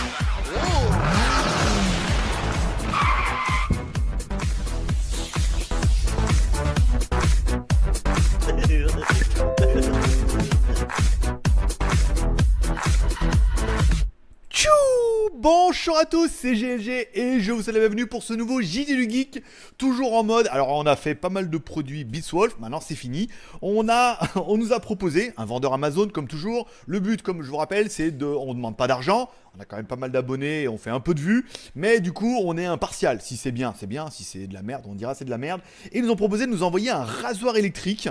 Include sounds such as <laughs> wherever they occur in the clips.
Wow. Bonjour à tous, c'est GLG et je vous souhaite la bienvenue pour ce nouveau JD du Geek, toujours en mode, alors on a fait pas mal de produits Beats maintenant c'est fini, on, a, <laughs> on nous a proposé, un vendeur Amazon comme toujours, le but comme je vous rappelle c'est de, on ne demande pas d'argent, on a quand même pas mal d'abonnés, on fait un peu de vues, mais du coup on est impartial, si c'est bien c'est bien, si c'est de la merde on dira c'est de la merde, et ils nous ont proposé de nous envoyer un rasoir électrique,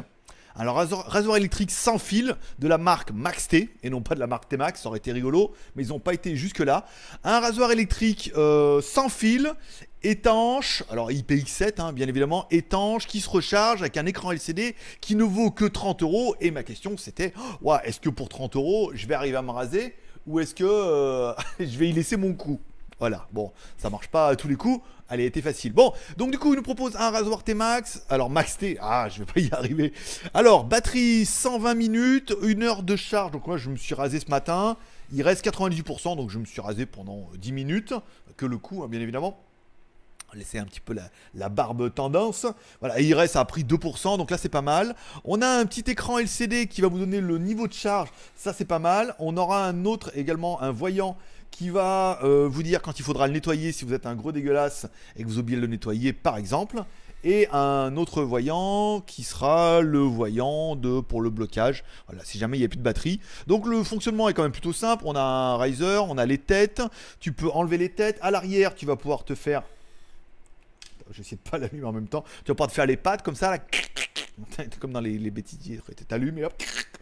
alors rasoir, électrique sans fil de la marque Max T et non pas de la marque T-Max, ça aurait été rigolo, mais ils n'ont pas été jusque-là. Un rasoir électrique euh, sans fil, étanche, alors IPX7 hein, bien évidemment, étanche, qui se recharge avec un écran LCD qui ne vaut que 30 euros. Et ma question c'était, ouais, est-ce que pour 30 euros je vais arriver à me raser ou est-ce que euh, <laughs> je vais y laisser mon coup voilà, bon, ça marche pas à tous les coups. Allez, était facile. Bon, donc du coup, il nous propose un rasoir T-Max. Alors, Max T, ah, je vais pas y <laughs> arriver. Alors, batterie 120 minutes, une heure de charge. Donc, moi, je me suis rasé ce matin. Il reste 98%, donc je me suis rasé pendant 10 minutes. Que le coup, hein, bien évidemment laisser un petit peu la, barbe tendance. Voilà, il reste à pris 2%, donc là c'est pas mal. On a un petit écran LCD qui va vous donner le niveau de charge, ça c'est pas mal. On aura un autre également, un voyant qui va euh, vous dire quand il faudra le nettoyer si vous êtes un gros dégueulasse et que vous oubliez de le nettoyer, par exemple. Et un autre voyant qui sera le voyant de, pour le blocage, voilà, si jamais il n'y a plus de batterie. Donc le fonctionnement est quand même plutôt simple. On a un riser, on a les têtes, tu peux enlever les têtes. À l'arrière, tu vas pouvoir te faire. J'essaie de pas l'allumer en même temps. Tu vas pouvoir te faire les pattes comme ça, là. <laughs> comme dans les, les Tu T'allumes et hop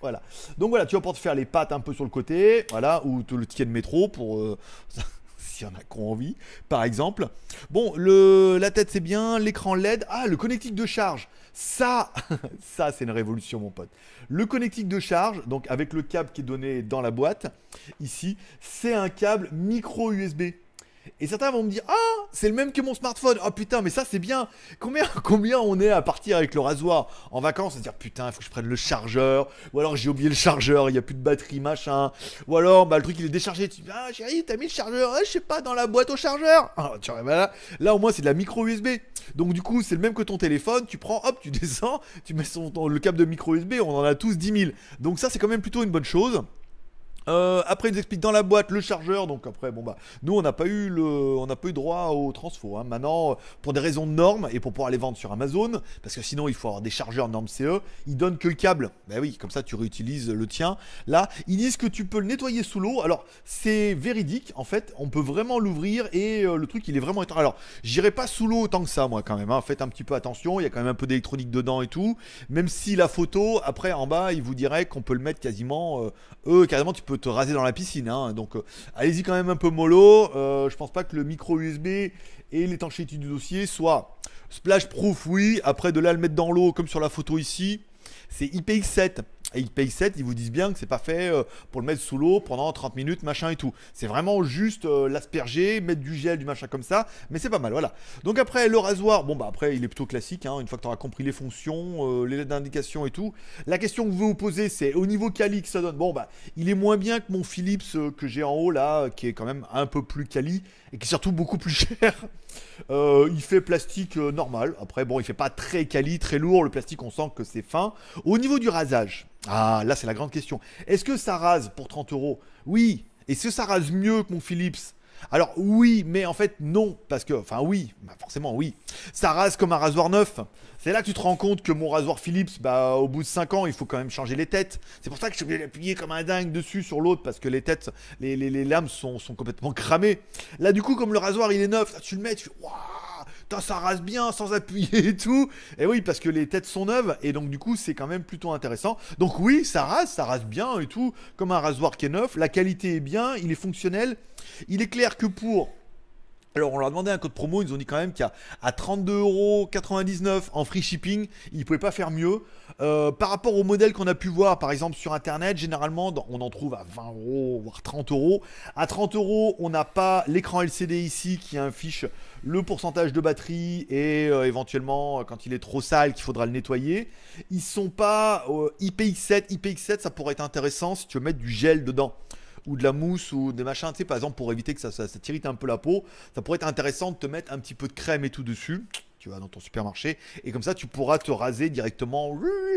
voilà. Donc voilà, tu vas pouvoir te faire les pattes un peu sur le côté, voilà, ou le ticket de métro pour. Euh, <laughs> s'il y en a qui envie, par exemple. Bon, la tête c'est bien, l'écran LED. Ah, le connectique de charge. Ça, <laughs> ça c'est une révolution, mon pote. Le connectique de charge, donc avec le câble qui est donné dans la boîte, ici, c'est un câble micro USB. Et certains vont me dire Ah, c'est le même que mon smartphone. Oh putain, mais ça c'est bien. Combien, <laughs> combien on est à partir avec le rasoir en vacances à dire Putain, il faut que je prenne le chargeur. Ou alors j'ai oublié le chargeur, il n'y a plus de batterie, machin. Ou alors bah, le truc il est déchargé. Tu dis Ah chérie, t'as mis le chargeur, ah, je sais pas, dans la boîte au chargeur. Ah, tu là, au moins c'est de la micro USB. Donc du coup, c'est le même que ton téléphone. Tu prends, hop, tu <laughs> descends, tu mets son, le câble de micro USB. On en a tous 10 000. Donc ça c'est quand même plutôt une bonne chose. Euh, après, il nous explique dans la boîte le chargeur. Donc après, bon bah, nous on n'a pas eu le, on n'a pas eu droit au transfo. Hein. Maintenant, euh, pour des raisons de normes et pour pouvoir les vendre sur Amazon, parce que sinon il faut avoir des chargeurs normes CE. Ils donnent que le câble. Bah oui, comme ça tu réutilises le tien. Là, ils disent que tu peux le nettoyer sous l'eau. Alors c'est véridique en fait. On peut vraiment l'ouvrir et euh, le truc il est vraiment étrange. Alors j'irai pas sous l'eau autant que ça moi quand même. Hein. Faites un petit peu attention. Il y a quand même un peu d'électronique dedans et tout. Même si la photo après en bas, ils vous diraient qu'on peut le mettre quasiment. Euh, eux quasiment tu peux te raser dans la piscine. Hein. donc euh, allez-y quand même un peu mollo. Euh, je pense pas que le micro USB et l'étanchéité du dossier soient splash proof, oui. Après de là le mettre dans l'eau comme sur la photo ici, c'est IPX7 et ils payent 7, ils vous disent bien que c'est pas fait euh, pour le mettre sous l'eau pendant 30 minutes, machin et tout. C'est vraiment juste euh, l'asperger, mettre du gel, du machin comme ça, mais c'est pas mal, voilà. Donc après, le rasoir, bon bah après, il est plutôt classique, hein, une fois que tu auras compris les fonctions, euh, les lettres d'indication et tout. La question que vous vous posez, c'est au niveau quali que ça donne, bon bah, il est moins bien que mon Philips que j'ai en haut là, qui est quand même un peu plus quali, et qui est surtout beaucoup plus <laughs> cher. il fait plastique normal, après bon, il fait pas très quali, très lourd, le plastique on sent que c'est fin. Au niveau du rasage, ah, là, c'est la grande question. Est-ce que ça rase pour 30 euros Oui. Est-ce que ça rase mieux que mon Philips alors oui, mais en fait non, parce que, enfin oui, bah, forcément oui, ça rase comme un rasoir neuf. C'est là que tu te rends compte que mon rasoir Philips, bah au bout de 5 ans, il faut quand même changer les têtes. C'est pour ça que je suis obligé comme un dingue dessus sur l'autre, parce que les têtes, les, les, lames sont, complètement cramées. Là du coup, comme le rasoir il est neuf, là, tu le mets, tu fais, ça rase bien sans appuyer et tout. Et oui, parce que les têtes sont neuves et donc du coup, c'est quand même plutôt intéressant. Donc oui, ça rase, ça rase bien et tout, comme un rasoir qui est neuf. La qualité est bien, il est fonctionnel. Il est clair que pour alors on leur a demandé un code promo, ils ont dit quand même qu'à à 32,99€ en free shipping, ils ne pouvaient pas faire mieux. Euh, par rapport au modèle qu'on a pu voir par exemple sur internet, généralement on en trouve à 20€, voire 30€. À 30€, on n'a pas l'écran LCD ici qui affiche le pourcentage de batterie et euh, éventuellement euh, quand il est trop sale qu'il faudra le nettoyer. Ils sont pas IPX7, IPX7 ça pourrait être intéressant si tu veux mettre du gel dedans ou de la mousse ou des machins, tu sais, par exemple, pour éviter que ça, ça, t'irrite un peu la peau, ça pourrait être intéressant de te mettre un petit peu de crème et tout dessus dans ton supermarché et comme ça tu pourras te raser directement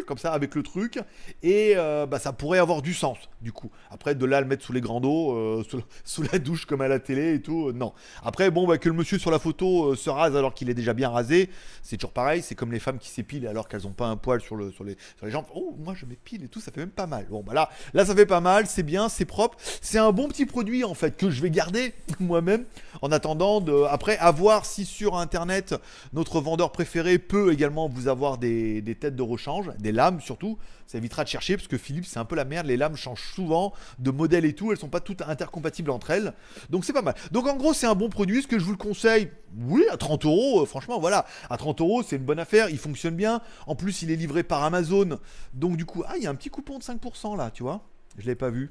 comme ça avec le truc et euh, bah, ça pourrait avoir du sens du coup. Après de là le mettre sous les grands dos, euh, <laughs> sous, la douche comme à la télé et tout, euh, non. Après bon bah, que le monsieur sur la photo se rase alors qu'il est déjà bien rasé, c'est toujours pareil, c'est comme les femmes qui s'épilent alors qu'elles n'ont pas un poil sur, le, sur, les, les jambes. Oh moi je m'épile et tout, ça fait même pas mal. Bon bah là, là ça fait pas mal, c'est bien, c'est propre, c'est un bon petit produit en fait que je vais garder <laughs> moi-même en attendant de après à voir si sur internet notre vendeur préféré peut également vous avoir des, têtes de rechange, des lames surtout. Ça évitera de chercher parce que Philippe c'est un peu la merde. Les lames changent souvent de modèle et tout. Elles sont pas toutes intercompatibles entre elles. Donc c'est pas mal. Donc en gros, c'est un bon produit. Est-ce que je vous le conseille Oui, à 30 euros. Euh, franchement, voilà. À 30 euros, c'est une bonne affaire. Il fonctionne bien. En plus, il est livré par Amazon. Donc du coup, ah, il y a un petit coupon de 5% là, tu vois. Je ne l'ai pas vu.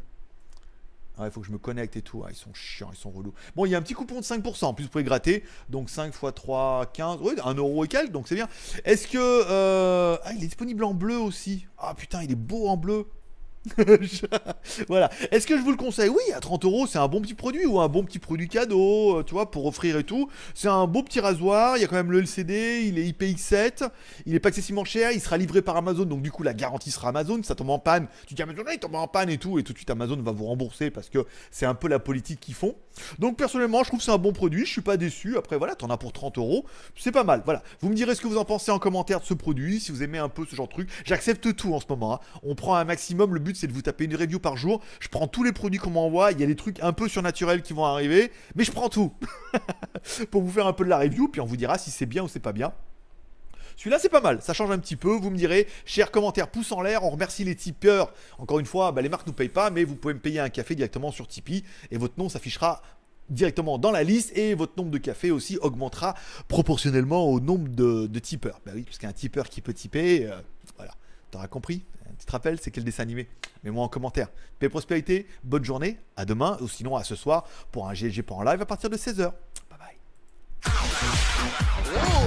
Ah, il faut que je me connecte et tout. Ah, ils sont chiants, ils sont relous. Bon, il y a un petit coupon de 5%. En plus, vous pouvez gratter. Donc 5 x 3, 15. Oui, 1 euro et quelques, donc c'est bien. Est-ce que. Euh, ah, il est disponible en bleu aussi. Ah putain, il est beau en bleu. <laughs> voilà. Est-ce que je vous le conseille Oui, à 30 euros, c'est un bon petit produit ou un bon petit produit cadeau, euh, tu vois, pour offrir et tout. C'est un beau petit rasoir. Il y a quand même le LCD, il est IPX7, il est pas excessivement cher, il sera livré par Amazon, donc du coup la garantie sera Amazon. Ça tombe en panne, tu dis Amazon, ah, il tombe en panne et tout, et tout de suite Amazon va vous rembourser parce que c'est un peu la politique qu'ils font. Donc personnellement, je trouve c'est un bon produit, je suis pas déçu. Après voilà, t'en as pour 30 euros, c'est pas mal. Voilà, vous me direz ce que vous en pensez en commentaire de ce produit, si vous aimez un peu ce genre de truc. J'accepte tout en ce moment. Hein. On prend un maximum. Le but c'est de vous taper une review par jour. Je prends tous les produits qu'on m'envoie. Il y a des trucs un peu surnaturels qui vont arriver, mais je prends tout <laughs> pour vous faire un peu de la review, puis on vous dira si c'est bien ou c'est pas bien. Celui-là, c'est pas mal. Ça change un petit peu. Vous me direz, Chers commentaires, pouce en l'air. On remercie les tipeurs. Encore une fois, bah, les marques nous payent pas, mais vous pouvez me payer un café directement sur Tipeee et votre nom s'affichera directement dans la liste et votre nombre de cafés aussi augmentera proportionnellement au nombre de, de tipeurs. Bah oui, puisqu'un tipeur qui peut tiper, euh, voilà. T'auras compris Un hein. petit rappel, c'est quel dessin animé Mets-moi en commentaire. Paix prospérité, bonne journée, à demain ou sinon à ce soir pour un GLG pour en live à partir de 16h. Bye bye.